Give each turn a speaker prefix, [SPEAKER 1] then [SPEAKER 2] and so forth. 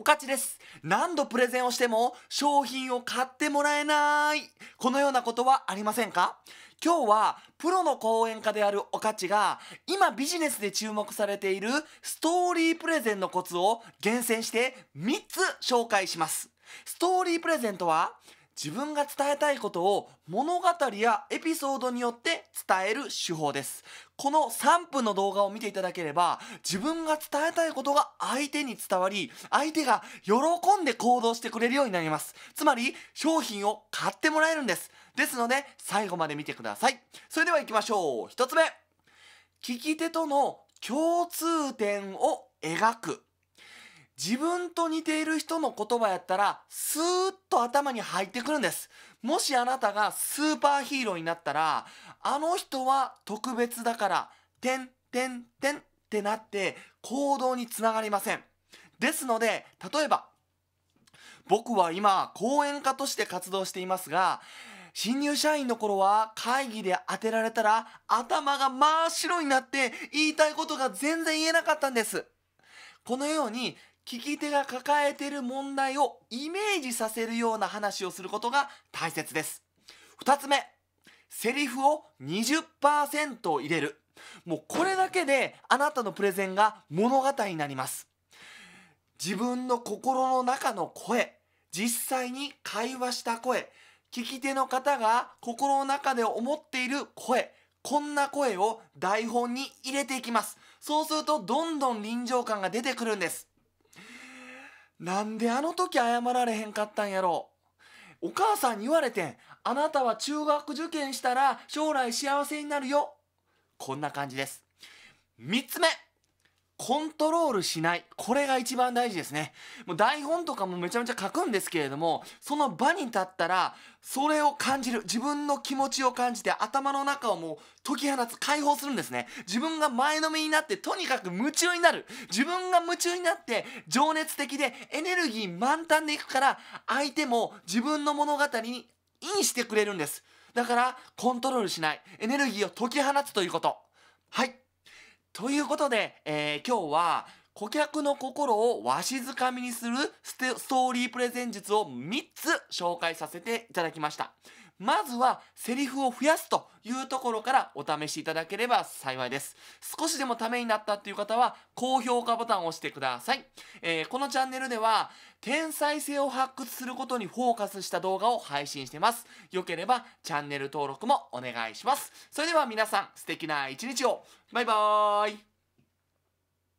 [SPEAKER 1] お勝ちです。何度プレゼンをしても商品を買ってもらえない。このようなことはありませんか今日はプロの講演家であるおかちが今ビジネスで注目されているストーリープレゼンのコツを厳選して3つ紹介します。ストーリープレゼントは自分が伝えたいことを物語やエピソードによって伝える手法です。この3分の動画を見ていただければ、自分が伝えたいことが相手に伝わり、相手が喜んで行動してくれるようになります。つまり、商品を買ってもらえるんです。ですので、最後まで見てください。それでは行きましょう。1つ目。聞き手との共通点を描く。自分と似ている人の言葉やったら、スーッと頭に入ってくるんです。もしあなたがスーパーヒーローになったら、あの人は特別だから、てんてんてんってなって行動につながりません。ですので、例えば、僕は今、講演家として活動していますが、新入社員の頃は会議で当てられたら頭が真っ白になって言いたいことが全然言えなかったんです。このように聞き手が抱えている問題をイメージさせるような話をすることが大切です。2つ目、セリフを20%入れる。もうこれだけであなたのプレゼンが物語になります。自分の心の中の声、実際に会話した声、聞き手の方が心の中で思っている声、こんな声を台本に入れていきます。そうするとどんどん臨場感が出てくるんです。なんであの時謝られへんかったんやろお母さんに言われてん。あなたは中学受験したら将来幸せになるよ。こんな感じです。三つ目コントロールしない。これが一番大事ですね。もう台本とかもめちゃめちゃ書くんですけれども、その場に立ったら、それを感じる。自分の気持ちを感じて、頭の中をもう解き放つ、解放するんですね。自分が前のめになって、とにかく夢中になる。自分が夢中になって、情熱的でエネルギー満タンでいくから、相手も自分の物語にインしてくれるんです。だから、コントロールしない。エネルギーを解き放つということ。はい。ということで、えー、今日は顧客の心をわしづかみにするストーリープレゼン術を3つ紹介させていただきました。まずはセリフを増やすというところからお試しいただければ幸いです。少しでもためになったっていう方は高評価ボタンを押してください。えー、このチャンネルでは天才性を発掘することにフォーカスした動画を配信してます。よければチャンネル登録もお願いします。それでは皆さん素敵な一日を。バイバーイ。